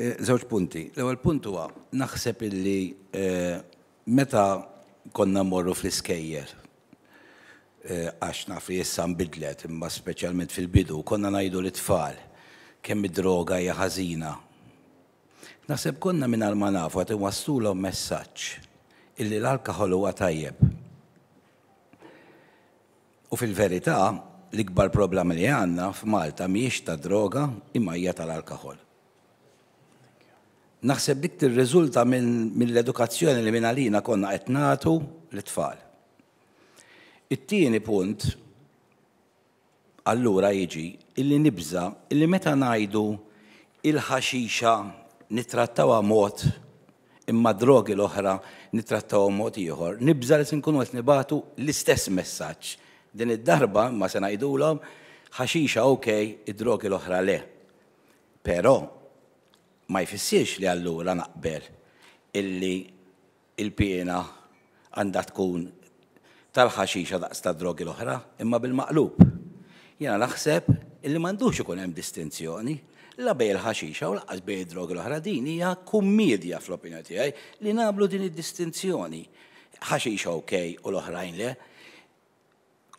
Eh, zewġ punti. L-ewwel punt huwa naħseb illi eh, meta konna morru fl-iskejjer eh, għax naf li issa nbidlet imma speċjalment fil-bidu konna ngħidu li tfal kemm id-droga hija ħażina. Naħseb konna minn ma nafu għat waslulhom messaġġ illi l-alkohol huwa tajjeb. U fil-verità l-ikbar problem li għandna f'Malta mhijiex ta' droga imma hija tal-alkohol naħseb dik tirriżulta mill-edukazzjoni li minn għalina konna qed nagħtu l-tfal. It-tieni punt allura jiġi illi nibża illi meta ngħidu il-ħaxixa nitrattawa mod imma drogi l-oħra nitrattawa mod ieħor. Nibza li sinkunu qed nibatu l-istess messaġġ. Din id-darba ma se ngħidulhom ħaxixa okej, id-drogi l-oħra le. Però ma jfissirx li allura naqbel illi il-pjena għandha tkun tal-ħaxixa daqs ta' drogi l-oħra imma bil-maqlub. Jena naħseb illi mandux ikun hemm distinzjoni la bej il-ħaxixa u laqqas bej drogi l-oħra din hija kummedja fl-opinjoni tiegħi li nagħmlu din id-distinzjoni. Ħaxixa okej u l-oħrajn le.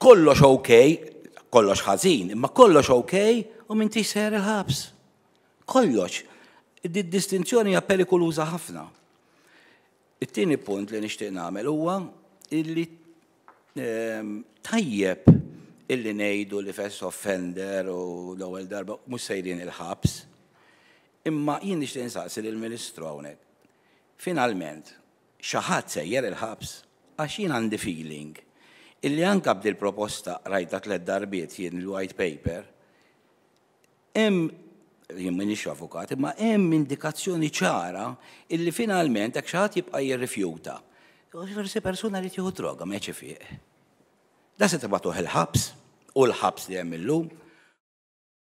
Kollox okej, kollox ħażin, imma kollox okej u minn ser il-ħabs. Kollox Di distinzjoni hija perikoluża ħafna. It-tieni punt li nixtieq nagħmel huwa illi ehm, tajjeb illi ngħidu li fess offender u l-ewwel darba mhux sejrin il-ħabs. Imma jien nixtieq insaqsi lill-Ministru hawnhekk. Finalment, xi ħadd sejjer il-ħabs għax jien għandi feeling illi anka b'dil proposta rajta tliet darbiet jien il-white paper, hemm jien minix avukat, imma hemm indikazzjoni ċara illi finalment hekk xaħat jibqa' jirrifjuta. Forsi persona li tiħu droga meċi fiq. Da se tibatuh il-ħabs u l-ħabs li hemm illum